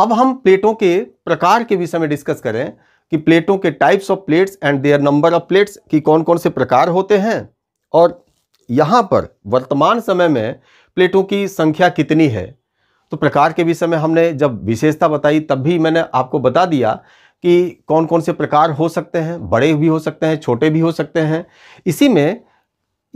अब हम प्लेटों के प्रकार के विषय में डिस्कस करें कि प्लेटों के types of plates and their number of plates की कौन कौन से प्रकार होते हैं और यहाँ पर वर्तमान समय में प्लेटों की संख्या कितनी है तो प्रकार के विषय में हमने जब विशेषता बताई तब भी मैंने आपको बता दिया कि कौन कौन से प्रकार हो सकते हैं बड़े भी हो सकते हैं छोटे भी हो सकते हैं इसी में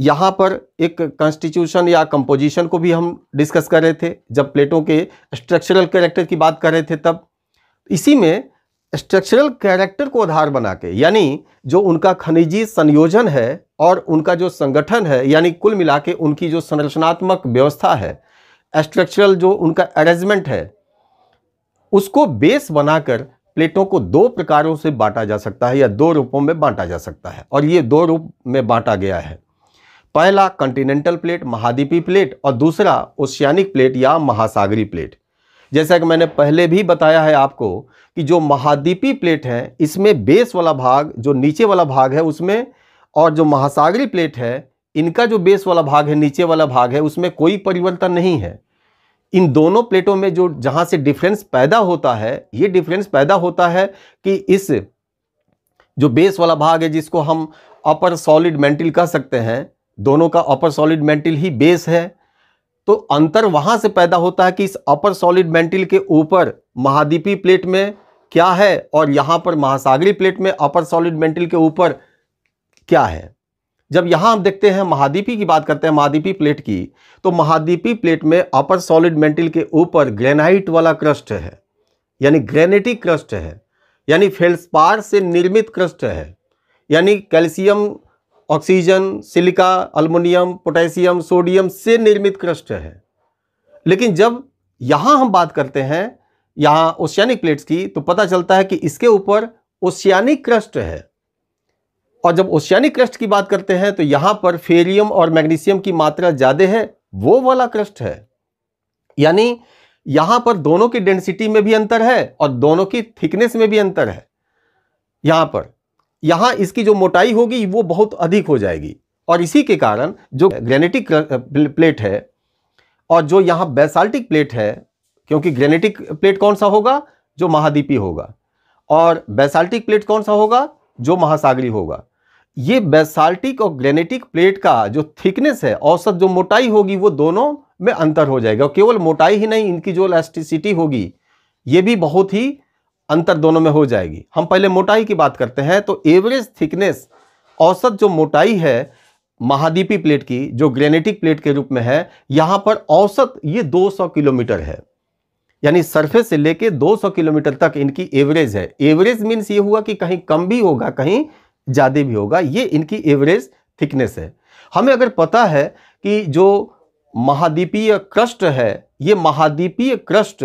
यहाँ पर एक कॉन्स्टिट्यूशन या कंपोजिशन को भी हम डिस्कस कर रहे थे जब प्लेटों के स्ट्रक्चरल कैरेक्टर की बात कर रहे थे तब इसी में स्ट्रक्चरल कैरेक्टर को आधार बना के यानी जो उनका खनिजी संयोजन है और उनका जो संगठन है यानी कुल मिला के उनकी जो संरचनात्मक व्यवस्था है स्ट्रक्चरल जो उनका अरेंजमेंट है उसको बेस बनाकर प्लेटों को दो प्रकारों से बांटा जा सकता है या दो रूपों में बांटा जा सकता है और ये दो रूप में बांटा गया है पहला कंटिनेंटल प्लेट महाद्वीपी प्लेट और दूसरा ओशियानिक प्लेट या महासागरी प्लेट जैसा कि मैंने पहले भी बताया है आपको कि जो महाद्वीपी प्लेट है इसमें बेस वाला भाग जो नीचे वाला भाग है उसमें और जो महासागरी प्लेट है इनका जो बेस वाला भाग है नीचे वाला भाग है उसमें कोई परिवर्तन नहीं है इन दोनों प्लेटों में जो जहाँ से डिफरेंस पैदा होता है ये डिफरेंस पैदा होता है कि इस जो बेस वाला भाग है जिसको हम अपर सॉलिड मेंटल कह सकते हैं दोनों का अपर सॉलिड मेंटल ही बेस है तो अंतर वहां से पैदा होता है कि इस अपर सॉलिड मेंटल के ऊपर महाद्वीपी प्लेट में क्या है और यहाँ पर महासागरी प्लेट में अपर सॉलिड मेंटल के ऊपर क्या है जब यहाँ हम देखते हैं महाद्वीपी की बात करते हैं महाद्वीपी प्लेट की तो महाद्वीपी प्लेट में अपर सॉलिड मेंटल के ऊपर ग्रेनाइट वाला क्रस्ट है यानी ग्रेनेटिक क्रस्ट है यानी फेल्सपार से निर्मित क्रस्ट है यानी calcium oxygen silica aluminium potassium sodium से निर्मित क्रस्ट है लेकिन जब यहाँ हम बात करते हैं यहाँ ओशियानिक प्लेट्स की तो पता चलता है कि इसके ऊपर ओशियानिक क्रस्ट है और जब ओशियानिक क्रस्ट की बात करते हैं तो यहाँ पर फेरियम और मैग्नीशियम की मात्रा ज़्यादा है वो वाला क्रस्ट है यानी यहाँ पर दोनों की डेंसिटी में भी अंतर है और दोनों की थिकनेस में भी अंतर है यहाँ पर यहाँ इसकी जो मोटाई होगी वो बहुत अधिक हो जाएगी और इसी के कारण जो ग्रेनेटिक प्लेट है और जो यहाँ बेसाल्टिक प्लेट है क्योंकि ग्रेनेटिक प्लेट कौन सा होगा जो महाद्वीपी होगा और बेसाल्टिक प्लेट कौन सा होगा जो महासागरी होगा ये बेसाल्टिक और ग्रेनेटिक प्लेट का जो थिकनेस है औसत जो मोटाई होगी वो दोनों में अंतर हो जाएगा केवल मोटाई ही नहीं इनकी जो इलास्टिसिटी होगी ये भी बहुत ही अंतर दोनों में हो जाएगी हम पहले मोटाई की बात करते हैं तो एवरेज थिकनेस औसत जो मोटाई है महाद्वीपी प्लेट की जो ग्रेनेटिक प्लेट के रूप में है यहाँ पर औसत ये 200 किलोमीटर है यानी सरफेस से लेके 200 किलोमीटर तक इनकी एवरेज है एवरेज मीन्स ये हुआ कि कहीं कम भी होगा कहीं ज़्यादा भी होगा ये इनकी एवरेज थिकनेस है हमें अगर पता है कि जो महाद्वीपीय क्रस्ट है ये महाद्वीपीय क्रस्ट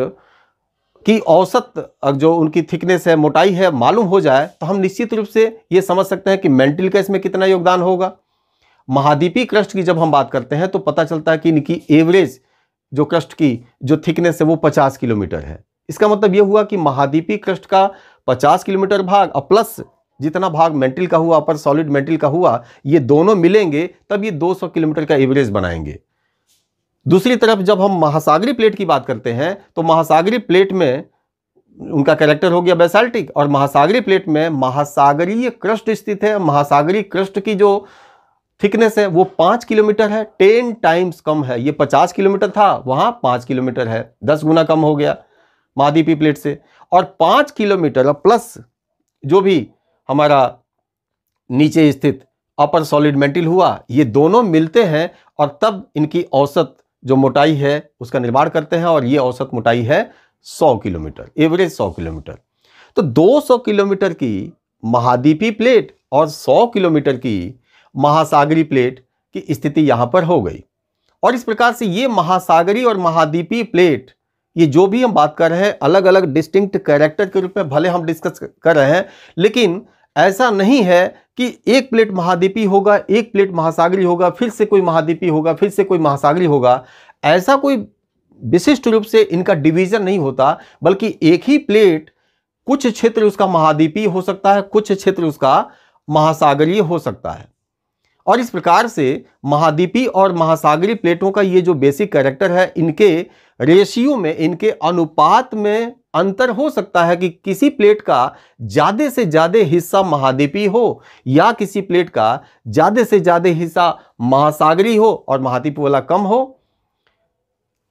की औसत जो उनकी थिकनेस है मोटाई है मालूम हो जाए तो हम निश्चित रूप से ये समझ सकते हैं कि मेंटल का इसमें कितना योगदान होगा महाद्वीपी क्रस्ट की जब हम बात करते हैं तो पता चलता है कि इनकी एवरेज जो क्रस्ट की जो थिकनेस है वो पचास किलोमीटर है इसका मतलब ये हुआ कि महाद्वीपी क्रस्ट का पचास किलोमीटर भाग और प्लस जितना भाग मेंटल का हुआ अपर सॉलिड मेंटल का हुआ ये दोनों मिलेंगे तब ये 200 किलोमीटर का एवरेज बनाएंगे दूसरी तरफ जब हम महासागरी प्लेट की बात करते हैं तो महासागरी प्लेट में उनका कैरेक्टर हो गया बेसाल्टिक और महासागरी प्लेट में महासागरीय क्रस्ट स्थित है महासागरी क्रस्ट की जो थिकनेस है वो पाँच किलोमीटर है टेन टाइम्स कम है ये पचास किलोमीटर था वहाँ पाँच किलोमीटर है दस गुना कम हो गया महाद्वीपी प्लेट से और पाँच किलोमीटर प्लस जो भी हमारा नीचे स्थित अपर सॉलिड मेंटल हुआ ये दोनों मिलते हैं और तब इनकी औसत जो मोटाई है उसका निर्माण करते हैं और ये औसत मोटाई है 100 किलोमीटर एवरेज 100 किलोमीटर तो 200 किलोमीटर की महाद्वीपी प्लेट और 100 किलोमीटर की महासागरी प्लेट की स्थिति यहाँ पर हो गई और इस प्रकार से ये महासागरी और महाद्वीपी प्लेट ये जो भी हम बात कर रहे हैं अलग अलग डिस्टिंक्ट कैरेक्टर के रूप में भले हम डिस्कस कर रहे हैं लेकिन ऐसा नहीं है कि एक प्लेट महाद्वीपी होगा एक प्लेट महासागरी होगा फिर से कोई महाद्वीपी होगा फिर से कोई महासागरी होगा ऐसा कोई विशिष्ट रूप से इनका डिवीजन नहीं होता बल्कि एक ही प्लेट कुछ क्षेत्र उसका महाद्वीपी हो सकता है कुछ क्षेत्र उसका महासागरीय हो सकता है और इस प्रकार से महाद्वीपी और महासागरी प्लेटों का ये जो बेसिक कैरेक्टर है इनके रेशियो में इनके अनुपात में अंतर हो सकता है कि किसी प्लेट का ज़्यादा से ज़्यादा हिस्सा महाद्वीपीय हो या किसी प्लेट का ज़्यादा से ज़्यादा हिस्सा महासागरी हो और महाद्वीप वाला कम हो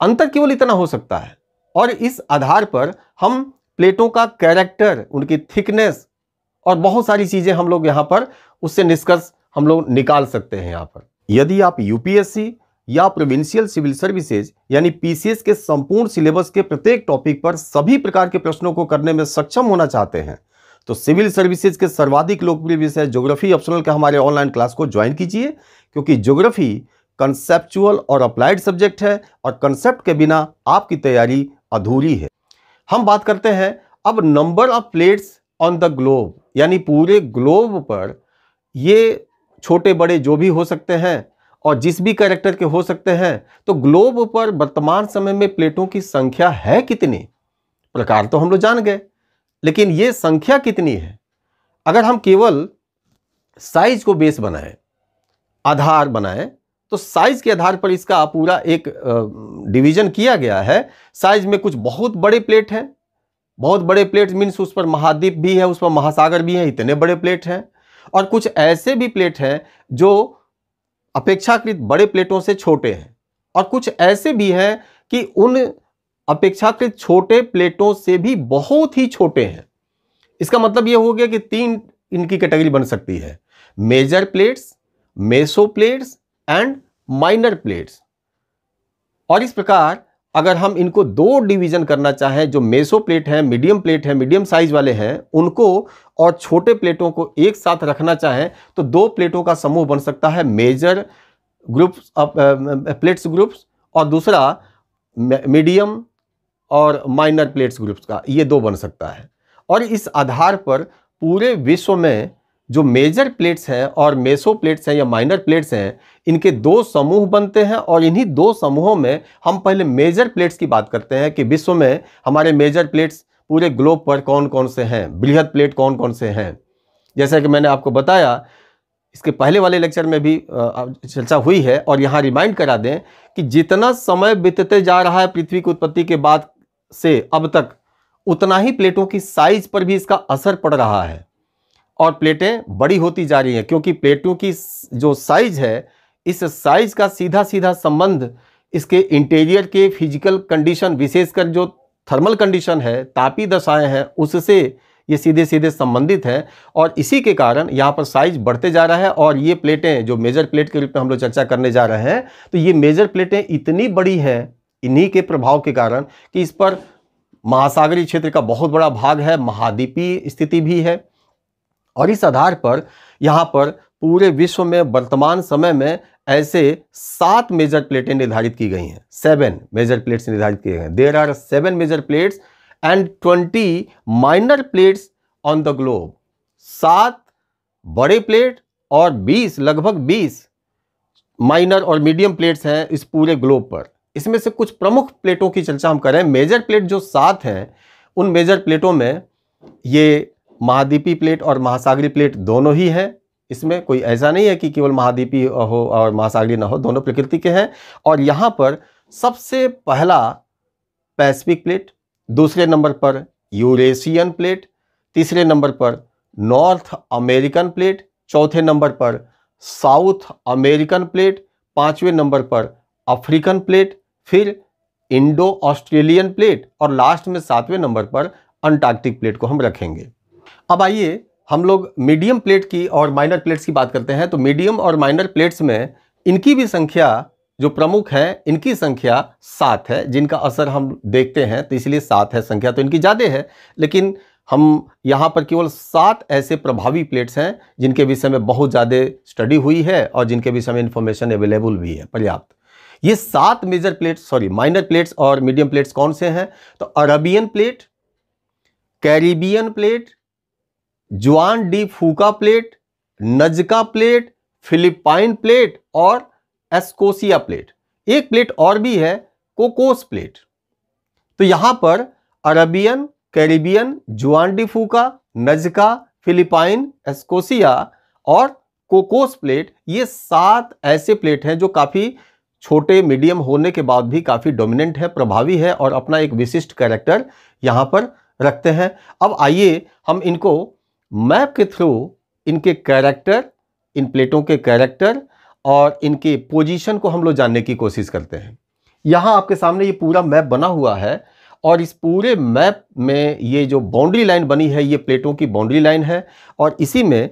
अंतर केवल इतना हो सकता है और इस आधार पर हम प्लेटों का कैरेक्टर उनकी थिकनेस और बहुत सारी चीज़ें हम लोग यहां पर उससे निष्कर्ष हम लोग निकाल सकते हैं यहां पर यदि आप यूपीएससी या प्रोविंशियल सिविल सर्विसेज यानी पीसीएस के संपूर्ण सिलेबस के प्रत्येक टॉपिक पर सभी प्रकार के प्रश्नों को करने में सक्षम होना चाहते हैं तो सिविल सर्विसेज के सर्वाधिक लोकप्रिय विषय ज्योग्राफी ऑप्शनल के हमारे ऑनलाइन क्लास को ज्वाइन कीजिए क्योंकि ज्योग्राफी कंसेप्चुअल और अप्लाइड सब्जेक्ट है और कंसेप्ट के बिना आपकी तैयारी अधूरी है हम बात करते हैं अब number of plates on the globe यानी पूरे ग्लोब पर ये छोटे बड़े जो भी हो सकते हैं और जिस भी कैरेक्टर के हो सकते हैं तो ग्लोब पर वर्तमान समय में प्लेटों की संख्या है कितनी प्रकार तो हम लोग जान गए लेकिन ये संख्या कितनी है अगर हम केवल साइज को बेस बनाए आधार बनाए तो साइज के आधार पर इसका पूरा एक डिवीजन किया गया है साइज में कुछ बहुत बड़े प्लेट हैं बहुत बड़े प्लेट मीन्स उस पर महाद्वीप भी है उस पर महासागर भी है इतने बड़े प्लेट हैं और कुछ ऐसे भी प्लेट हैं जो अपेक्षाकृत बड़े प्लेटों से छोटे हैं और कुछ ऐसे भी हैं कि उन अपेक्षाकृत छोटे प्लेटों से भी बहुत ही छोटे हैं इसका मतलब यह हो गया कि तीन इनकी कैटेगरी बन सकती है major plates meso plates and minor plates और इस प्रकार अगर हम इनको दो डिवीजन करना चाहें जो मेसो प्लेट है मीडियम प्लेट है मीडियम साइज वाले हैं उनको और छोटे प्लेटों को एक साथ रखना चाहें तो दो प्लेटों का समूह बन सकता है मेजर ग्रुप्स प्लेट्स ग्रुप्स और दूसरा मीडियम और माइनर प्लेट्स ग्रुप्स का ये दो बन सकता है और इस आधार पर पूरे विश्व में जो मेजर प्लेट्स हैं और मेसो प्लेट्स हैं या माइनर प्लेट्स हैं इनके दो समूह बनते हैं और इन्हीं दो समूहों में हम पहले मेजर प्लेट्स की बात करते हैं कि विश्व में हमारे मेजर प्लेट्स पूरे ग्लोब पर कौन कौन से हैं बृहद प्लेट कौन कौन से हैं जैसा कि मैंने आपको बताया इसके पहले वाले लेक्चर में भी चर्चा हुई है और यहाँ रिमाइंड करा दें कि जितना समय बीतते जा रहा है पृथ्वी की उत्पत्ति के बाद से अब तक उतना ही प्लेटों की साइज पर भी इसका असर पड़ रहा है और प्लेटें बड़ी होती जा रही हैं क्योंकि प्लेटों की जो साइज है इस साइज का सीधा सीधा संबंध इसके इंटीरियर के फिजिकल कंडीशन विशेषकर जो थर्मल कंडीशन है तापी दशाएं हैं उससे ये सीधे सीधे संबंधित है और इसी के कारण यहाँ पर साइज बढ़ते जा रहा है और ये प्लेटें जो मेजर प्लेट के रूप में हम लोग चर्चा करने जा रहे हैं तो ये मेजर प्लेटें इतनी बड़ी हैं इन्हीं के प्रभाव के कारण कि इस पर महासागरीय क्षेत्र का बहुत बड़ा भाग है महाद्वीपीय स्थिति भी है और इस आधार पर यहाँ पर पूरे विश्व में वर्तमान समय में ऐसे सात मेजर प्लेटें निर्धारित की गई हैं सेवन मेजर प्लेट्स निर्धारित किए गए हैं there are seven major plates and twenty minor plates on the globe सात बड़े प्लेट और बीस लगभग बीस माइनर और मीडियम प्लेट्स हैं इस पूरे ग्लोब पर इसमें से कुछ प्रमुख प्लेटों की चर्चा हम करें मेजर प्लेट जो सात हैं उन मेजर प्लेटों में ये महाद्वीपी प्लेट और महासागरी प्लेट दोनों ही हैं इसमें कोई ऐसा नहीं है कि केवल महाद्वीपी हो और महासागरी ना हो दोनों प्रकृति के हैं और यहाँ पर सबसे पहला पैसिफिक प्लेट दूसरे नंबर पर यूरेशियन प्लेट तीसरे नंबर पर नॉर्थ अमेरिकन प्लेट चौथे नंबर पर साउथ अमेरिकन प्लेट पाँचवें नंबर पर अफ्रीकन प्लेट फिर इंडो ऑस्ट्रेलियन प्लेट और लास्ट में सातवें नंबर पर अंटार्कटिक प्लेट को हम रखेंगे अब आइए हम लोग मीडियम प्लेट की और माइनर प्लेट्स की बात करते हैं तो मीडियम और माइनर प्लेट्स में इनकी भी संख्या जो प्रमुख है इनकी संख्या सात है जिनका असर हम देखते हैं तो इसलिए सात है संख्या तो इनकी ज़्यादा है लेकिन हम यहाँ पर केवल सात ऐसे प्रभावी प्लेट्स हैं जिनके विषय में बहुत ज़्यादा स्टडी हुई है और जिनके विषय में इन्फॉर्मेशन अवेलेबल भी है पर्याप्त ये सात major plates sorry minor plates और मीडियम प्लेट्स कौन से हैं तो Arabian plate Caribbean plate Juan de Fuca plate Nazca plate Philippine plate और एस्कोसिया प्लेट एक प्लेट और भी है कोकोस प्लेट तो यहां पर अरबियन कैरिबियन जुआन डी फूका नजका फिलिपाइन एस्कोसिया और कोकोस प्लेट ये सात ऐसे प्लेट हैं जो काफ़ी छोटे मीडियम होने के बाद भी काफ़ी डोमिनेंट है प्रभावी है और अपना एक विशिष्ट कैरेक्टर यहां पर रखते हैं अब आइए हम इनको मैप के थ्रू इनके कैरेक्टर इन प्लेटों के कैरेक्टर और इनके पोजीशन को हम लोग जानने की कोशिश करते हैं यहाँ आपके सामने ये पूरा मैप बना हुआ है और इस पूरे मैप में ये जो बाउंड्री लाइन बनी है ये प्लेटों की बाउंड्री लाइन है और इसी में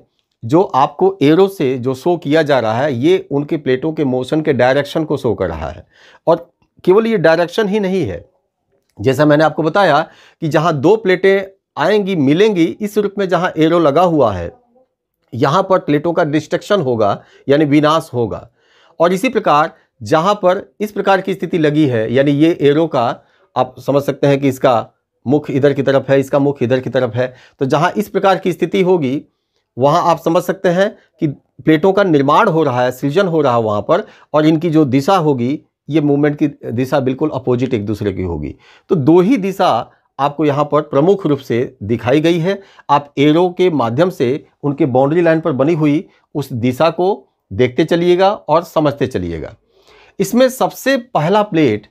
जो आपको एरो से जो शो किया जा रहा है ये उनके प्लेटों के मोशन के डायरेक्शन को शो कर रहा है और केवल ये डायरेक्शन ही नहीं है जैसा मैंने आपको बताया कि जहाँ दो प्लेटें आएंगी मिलेंगी इस रूप में जहाँ एरो लगा हुआ है यहाँ पर प्लेटों का डिस्ट्रक्शन होगा यानी विनाश होगा और इसी प्रकार जहां पर इस प्रकार की स्थिति लगी है यानी ये एरो का आप समझ सकते हैं कि इसका मुख इधर की तरफ है इसका मुख इधर की तरफ है तो जहाँ इस प्रकार की स्थिति होगी वहाँ आप समझ सकते हैं कि प्लेटों का निर्माण हो रहा है सृजन हो रहा है वहाँ पर और इनकी जो दिशा होगी ये मूवमेंट की दिशा बिल्कुल अपोजिट एक दूसरे की होगी तो दो ही दिशा आपको यहाँ पर प्रमुख रूप से दिखाई गई है आप एरो के माध्यम से उनके बाउंड्री लाइन पर बनी हुई उस दिशा को देखते चलिएगा और समझते चलिएगा इसमें सबसे पहला प्लेट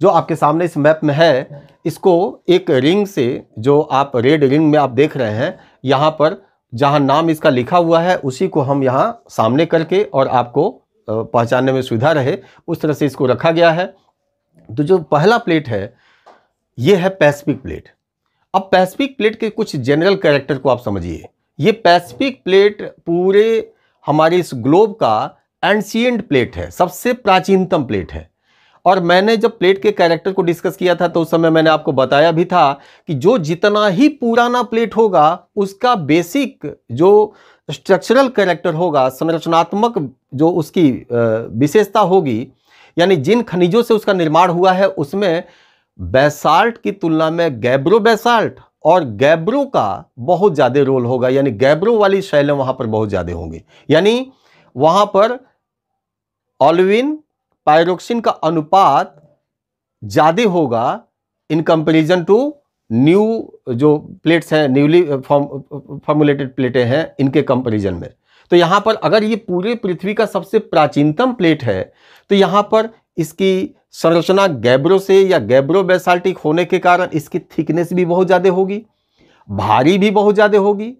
जो आपके सामने इस मैप में है इसको एक रिंग से जो आप रेड रिंग में आप देख रहे हैं यहाँ पर जहाँ नाम इसका लिखा हुआ है उसी को हम यहाँ सामने करके और आपको पहचानने में सुविधा रहे उस तरह से इसको रखा गया है तो जो पहला प्लेट है ये है पैसिफिक प्लेट अब पैसिफिक प्लेट के कुछ जनरल कैरेक्टर को आप समझिए ये पैसिफिक प्लेट पूरे हमारे इस ग्लोब का एंशियंट प्लेट है सबसे प्राचीनतम प्लेट है और मैंने जब प्लेट के कैरेक्टर को डिस्कस किया था तो उस समय मैंने आपको बताया भी था कि जो जितना ही पुराना प्लेट होगा उसका बेसिक जो स्ट्रक्चरल कैरेक्टर होगा संरचनात्मक जो उसकी विशेषता होगी यानी जिन खनिजों से उसका निर्माण हुआ है उसमें बेसाल्ट की तुलना में गैब्रो बेसाल्ट और गैब्रो का बहुत ज़्यादा रोल होगा यानी गैब्रो वाली शैलें वहाँ पर बहुत ज़्यादा होंगी यानी वहाँ पर ऑलविन पायरोक्सिन का अनुपात ज़्यादा होगा इन कंपेरिजन टू न्यू जो प्लेट्स हैं न्यूली फॉर्मुलेटेड प्लेटें हैं इनके कंपेरिजन में तो यहाँ पर अगर ये पूरे पृथ्वी का सबसे प्राचीनतम प्लेट है तो यहाँ पर इसकी संरचना गैब्रो से या गैब्रो बेसाल्टिक होने के कारण इसकी थिकनेस भी बहुत ज़्यादा होगी भारी भी बहुत ज़्यादा होगी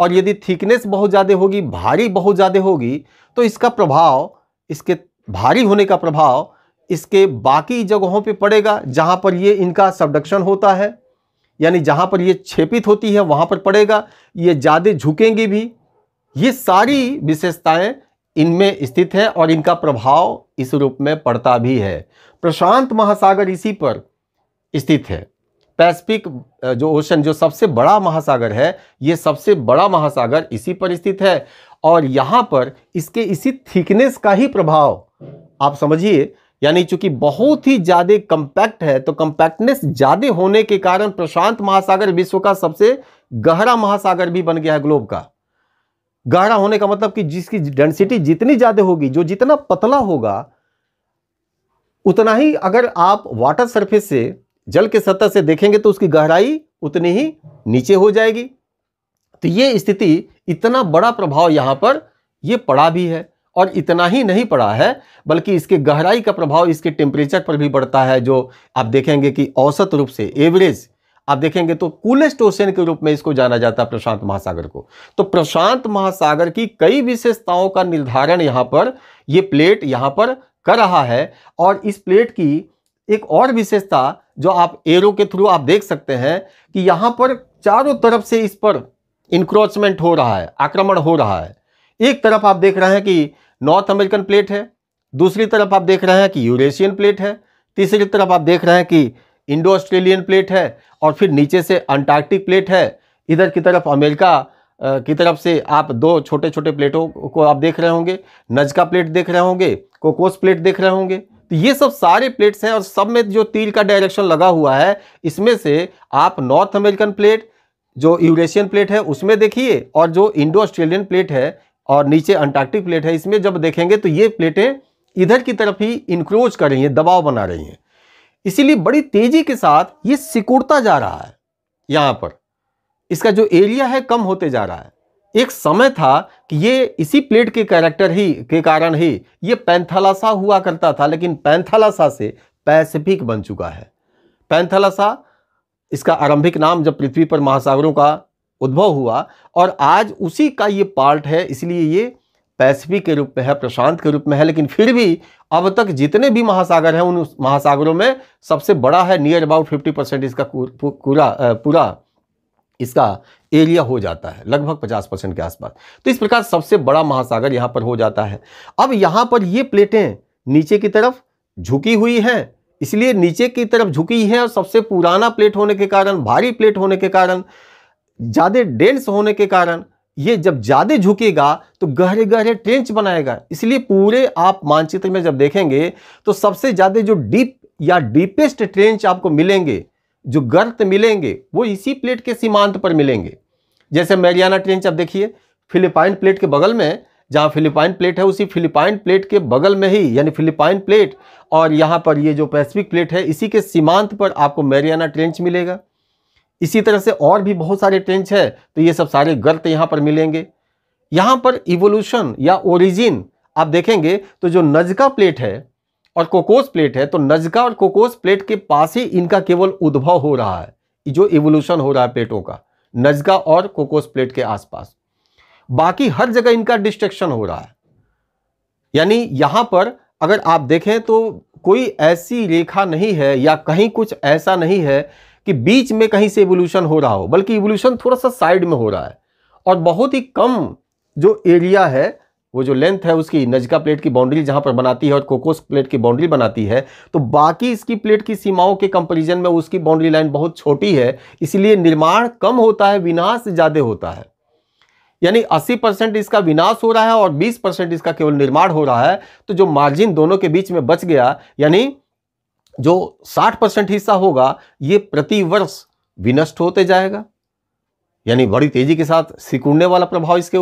और यदि थिकनेस बहुत ज़्यादा होगी भारी बहुत ज़्यादा होगी तो इसका प्रभाव इसके भारी होने का प्रभाव इसके बाकी जगहों पे पड़ेगा जहाँ पर ये इनका सबडक्शन होता है यानी जहाँ पर ये छेपित होती है वहाँ पर पड़ेगा ये ज़्यादा झुकेंगी भी ये सारी विशेषताएँ इनमें स्थित है और इनका प्रभाव इस रूप में पड़ता भी है प्रशांत महासागर इसी पर स्थित है पैसिफिक जो ओशन जो सबसे बड़ा महासागर है ये सबसे बड़ा महासागर इसी पर स्थित है और यहाँ पर इसके इसी थिकनेस का ही प्रभाव आप समझिए यानी चूंकि बहुत ही ज़्यादा कम्पैक्ट है तो कम्पैक्टनेस ज़्यादा होने के कारण प्रशांत महासागर विश्व का सबसे गहरा महासागर भी बन गया है ग्लोब का गाढ़ा होने का मतलब कि जिसकी डेंसिटी जितनी ज़्यादा होगी जो जितना पतला होगा उतना ही अगर आप वाटर सरफेस से जल के सतह से देखेंगे तो उसकी गहराई उतनी ही नीचे हो जाएगी तो ये स्थिति इतना बड़ा प्रभाव यहाँ पर ये पड़ा भी है और इतना ही नहीं पड़ा है बल्कि इसके गहराई का प्रभाव इसके टेम्परेचर पर भी बढ़ता है जो आप देखेंगे कि औसत रूप से एवरेज आप देखेंगे तो कूलेस्ट ओशन के रूप में इसको जाना जाता है प्रशांत महासागर को तो प्रशांत महासागर की कई विशेषताओं का निर्धारण यहाँ पर ये यह प्लेट यहाँ पर कर रहा है और इस प्लेट की एक और विशेषता जो आप एरो के थ्रू आप देख सकते हैं कि यहाँ पर चारों तरफ से इस पर इंक्रोचमेंट हो रहा है आक्रमण हो रहा है एक तरफ आप देख रहे हैं कि नॉर्थ अमेरिकन प्लेट है दूसरी तरफ आप देख रहे हैं कि यूरेशियन प्लेट है तीसरी तरफ आप देख रहे हैं कि इंडो ऑस्ट्रेलियन प्लेट है और फिर नीचे से अंटार्कटिक प्लेट है इधर की तरफ अमेरिका की तरफ से आप दो छोटे छोटे प्लेटों को आप देख रहे होंगे नजका प्लेट देख रहे होंगे कोकोस प्लेट देख रहे होंगे तो ये सब सारे प्लेट्स हैं और सब में जो तीर का डायरेक्शन लगा हुआ है इसमें से आप नॉर्थ अमेरिकन प्लेट जो यूरेशियन प्लेट है उसमें देखिए और जो इंडो ऑस्ट्रेलियन प्लेट है और नीचे अंटार्कटिक प्लेट है इसमें जब देखेंगे तो ये प्लेटें इधर की तरफ ही इंक्रोच कर रही हैं दबाव बना रही हैं इसीलिए बड़ी तेजी के साथ ये सिकुड़ता जा रहा है यहाँ पर इसका जो एरिया है कम होते जा रहा है एक समय था कि ये इसी प्लेट के कैरेक्टर ही के कारण ही ये पैंथलासा हुआ करता था लेकिन पैंथलासा से पैसिफिक बन चुका है पैंथलासा इसका आरंभिक नाम जब पृथ्वी पर महासागरों का उद्भव हुआ और आज उसी का ये पार्ट है इसलिए ये पैसिफिक के रूप में है प्रशांत के रूप में है लेकिन फिर भी अब तक जितने भी महासागर हैं उन महासागरों में सबसे बड़ा है नियर अबाउट फिफ्टी परसेंट इसका पूरा पूरा इसका एरिया हो जाता है लगभग पचास परसेंट के आसपास तो इस प्रकार सबसे बड़ा महासागर यहाँ पर हो जाता है अब यहाँ पर ये प्लेटें नीचे की तरफ झुकी हुई हैं इसलिए नीचे की तरफ झुकी है और सबसे पुराना प्लेट होने के कारण भारी प्लेट होने के कारण ज़्यादा डेंस होने के कारण ये जब ज़्यादा झुकेगा तो गहरे गहरे ट्रेंच बनाएगा इसलिए पूरे आप मानचित्र में जब देखेंगे तो सबसे ज़्यादा जो डीप या डीपेस्ट ट्रेंच आपको मिलेंगे जो गर्त मिलेंगे वो इसी प्लेट के सीमांत पर मिलेंगे जैसे मैरियाना ट्रेंच आप देखिए फिलिपाइन प्लेट के बगल में जहाँ फिलिपाइन प्लेट है उसी फिलिपाइन प्लेट के बगल में ही यानी फिलिपाइन प्लेट और यहाँ पर ये जो पैसिफिक प्लेट है इसी के सीमांत पर आपको मैरियाना ट्रेंच मिलेगा इसी तरह से और भी बहुत सारे टेंस है तो ये सब सारे गर्त यहाँ पर मिलेंगे यहाँ पर इवोल्यूशन या ओरिजिन आप देखेंगे तो जो नजका प्लेट है और कोकोस प्लेट है तो नजका और कोकोस प्लेट के पास ही इनका केवल उद्भव हो रहा है जो इवोल्यूशन हो रहा है प्लेटों का नजका और कोकोस प्लेट के आसपास बाकी हर जगह इनका डिस्ट्रक्शन हो रहा है यानी यहाँ पर अगर आप देखें तो कोई ऐसी रेखा नहीं है या कहीं कुछ ऐसा नहीं है कि बीच में कहीं से इवोल्यूशन हो रहा हो बल्कि इवोल्यूशन थोड़ा सा साइड में हो रहा है और बहुत ही कम जो एरिया है वो जो लेंथ है उसकी नजका प्लेट की बाउंड्री जहाँ पर बनाती है और कोकोस प्लेट की बाउंड्री बनाती है तो बाकी इसकी प्लेट की सीमाओं के कंपेरिजन में उसकी बाउंड्री लाइन बहुत छोटी है इसलिए निर्माण कम होता है विनाश ज़्यादा होता है यानी 80 परसेंट इसका विनाश हो रहा है और 20 परसेंट इसका केवल निर्माण हो रहा है तो जो मार्जिन दोनों के बीच में बच गया यानी जो 60 परसेंट हिस्सा होगा ये प्रतिवर्ष विनष्ट होते जाएगा यानी बड़ी तेजी के साथ सिकुड़ने वाला प्रभाव इसके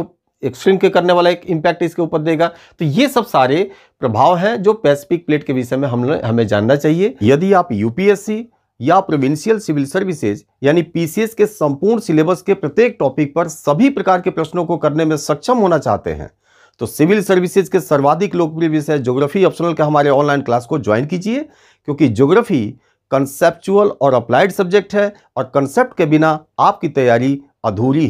एक्सट्रीम के करने वाला एक इम्पैक्ट इसके ऊपर देगा तो ये सब सारे प्रभाव हैं जो पैसिफिक प्लेट के विषय में हम हमें जानना चाहिए यदि आप यूपीएससी या प्रोविंशियल सिविल सर्विसेज यानी पीसीएस के संपूर्ण सिलेबस के प्रत्येक टॉपिक पर सभी प्रकार के प्रश्नों को करने में सक्षम होना चाहते हैं तो सिविल सर्विसेज के सर्वाधिक लोकप्रिय विषय ज्योग्राफी ऑप्शनल के हमारे ऑनलाइन क्लास को ज्वाइन कीजिए क्योंकि ज्योग्राफी कंसेप्चुअल और अप्लाइड सब्जेक्ट है और कंसेप्ट के बिना आपकी तैयारी अधूरी है